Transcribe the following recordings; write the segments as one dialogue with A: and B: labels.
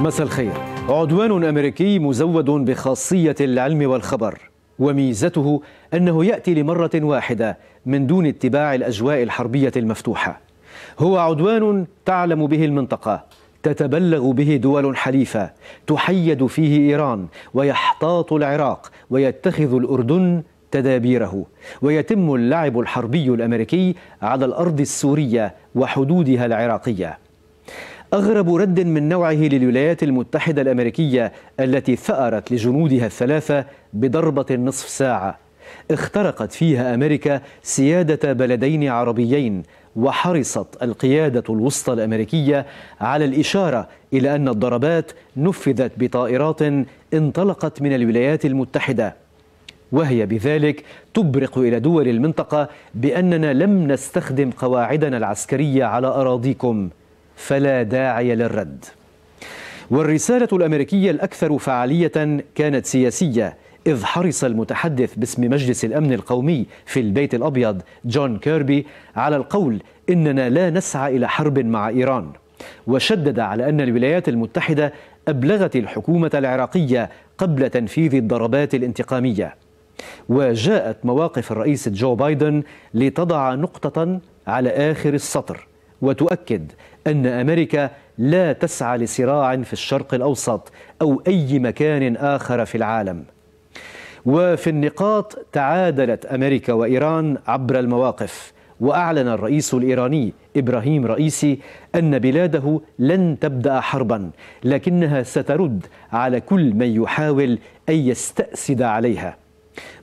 A: مساء الخير عدوان امريكي مزود بخاصيه العلم والخبر وميزته انه ياتي لمره واحده من دون اتباع الاجواء الحربيه المفتوحه هو عدوان تعلم به المنطقه تتبلغ به دول حليفه تحيد فيه ايران ويحتاط العراق ويتخذ الاردن تدابيره ويتم اللعب الحربي الامريكي على الارض السوريه وحدودها العراقيه أغرب رد من نوعه للولايات المتحدة الأمريكية التي ثأرت لجنودها الثلاثة بضربة نصف ساعة اخترقت فيها أمريكا سيادة بلدين عربيين وحرصت القيادة الوسطى الأمريكية على الإشارة إلى أن الضربات نفذت بطائرات انطلقت من الولايات المتحدة وهي بذلك تبرق إلى دول المنطقة بأننا لم نستخدم قواعدنا العسكرية على أراضيكم فلا داعي للرد والرسالة الأمريكية الأكثر فعالية كانت سياسية إذ حرص المتحدث باسم مجلس الأمن القومي في البيت الأبيض جون كيربي على القول إننا لا نسعى إلى حرب مع إيران وشدد على أن الولايات المتحدة أبلغت الحكومة العراقية قبل تنفيذ الضربات الانتقامية وجاءت مواقف الرئيس جو بايدن لتضع نقطة على آخر السطر وتؤكد أن أمريكا لا تسعى لصراع في الشرق الأوسط أو أي مكان آخر في العالم وفي النقاط تعادلت أمريكا وإيران عبر المواقف وأعلن الرئيس الإيراني إبراهيم رئيسي أن بلاده لن تبدأ حربا لكنها سترد على كل من يحاول أن يستأسد عليها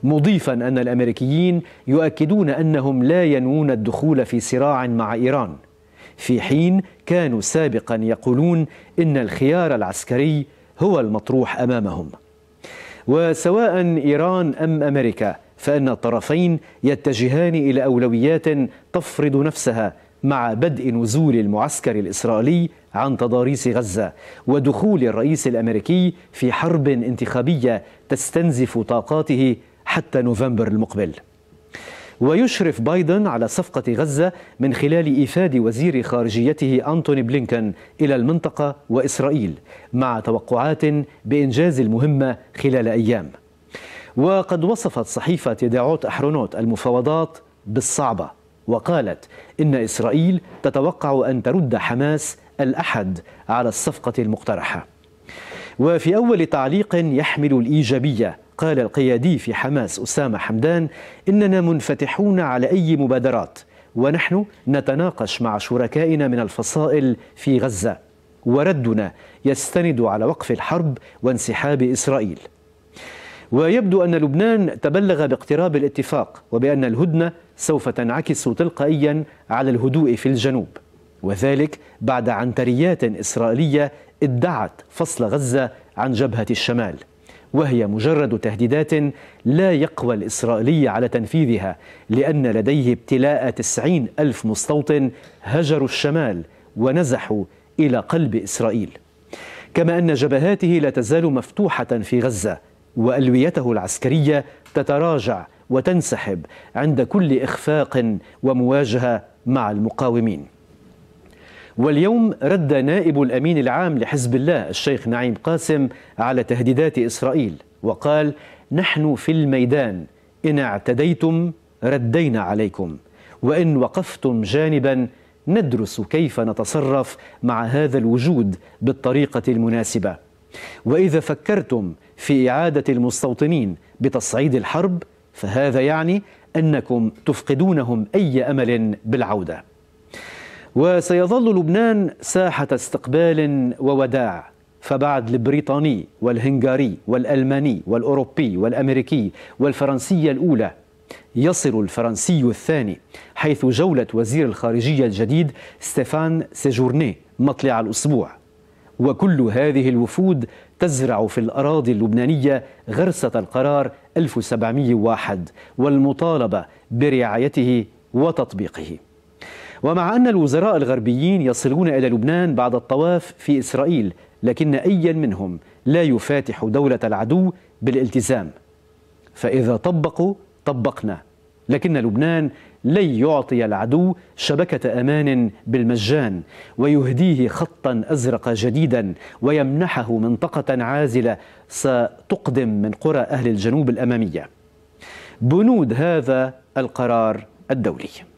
A: مضيفا أن الأمريكيين يؤكدون أنهم لا ينوون الدخول في صراع مع إيران في حين كانوا سابقا يقولون ان الخيار العسكري هو المطروح امامهم وسواء ايران ام امريكا فان الطرفين يتجهان الى اولويات تفرض نفسها مع بدء نزول المعسكر الاسرائيلي عن تضاريس غزه ودخول الرئيس الامريكي في حرب انتخابيه تستنزف طاقاته حتى نوفمبر المقبل ويشرف بايدن على صفقة غزة من خلال إيفاد وزير خارجيته أنتوني بلينكن إلى المنطقة وإسرائيل مع توقعات بإنجاز المهمة خلال أيام وقد وصفت صحيفة يدعوت أحرونوت المفاوضات بالصعبة وقالت إن إسرائيل تتوقع أن ترد حماس الأحد على الصفقة المقترحة وفي أول تعليق يحمل الإيجابية قال القيادي في حماس أسامة حمدان إننا منفتحون على أي مبادرات ونحن نتناقش مع شركائنا من الفصائل في غزة وردنا يستند على وقف الحرب وانسحاب إسرائيل ويبدو أن لبنان تبلغ باقتراب الاتفاق وبأن الهدنة سوف تنعكس تلقائيا على الهدوء في الجنوب وذلك بعد عنتريات إسرائيلية ادعت فصل غزة عن جبهة الشمال وهي مجرد تهديدات لا يقوى الإسرائيلي على تنفيذها لأن لديه ابتلاء تسعين ألف مستوطن هجروا الشمال ونزحوا إلى قلب إسرائيل كما أن جبهاته لا تزال مفتوحة في غزة وألويته العسكرية تتراجع وتنسحب عند كل إخفاق ومواجهة مع المقاومين واليوم رد نائب الامين العام لحزب الله الشيخ نعيم قاسم على تهديدات اسرائيل وقال نحن في الميدان ان اعتديتم ردينا عليكم وان وقفتم جانبا ندرس كيف نتصرف مع هذا الوجود بالطريقه المناسبه واذا فكرتم في اعاده المستوطنين بتصعيد الحرب فهذا يعني انكم تفقدونهم اي امل بالعوده وسيظل لبنان ساحة استقبال ووداع فبعد البريطاني والهنغاري والألماني والأوروبي والأمريكي والفرنسية الأولى يصل الفرنسي الثاني حيث جولة وزير الخارجية الجديد ستيفان سيجورني مطلع الأسبوع وكل هذه الوفود تزرع في الأراضي اللبنانية غرسة القرار 1701 والمطالبة برعايته وتطبيقه ومع أن الوزراء الغربيين يصلون إلى لبنان بعد الطواف في إسرائيل لكن أيا منهم لا يفاتح دولة العدو بالالتزام فإذا طبقوا طبقنا لكن لبنان لن يعطي العدو شبكة أمان بالمجان ويهديه خطا أزرق جديدا ويمنحه منطقة عازلة ستقدم من قرى أهل الجنوب الأمامية بنود هذا القرار الدولي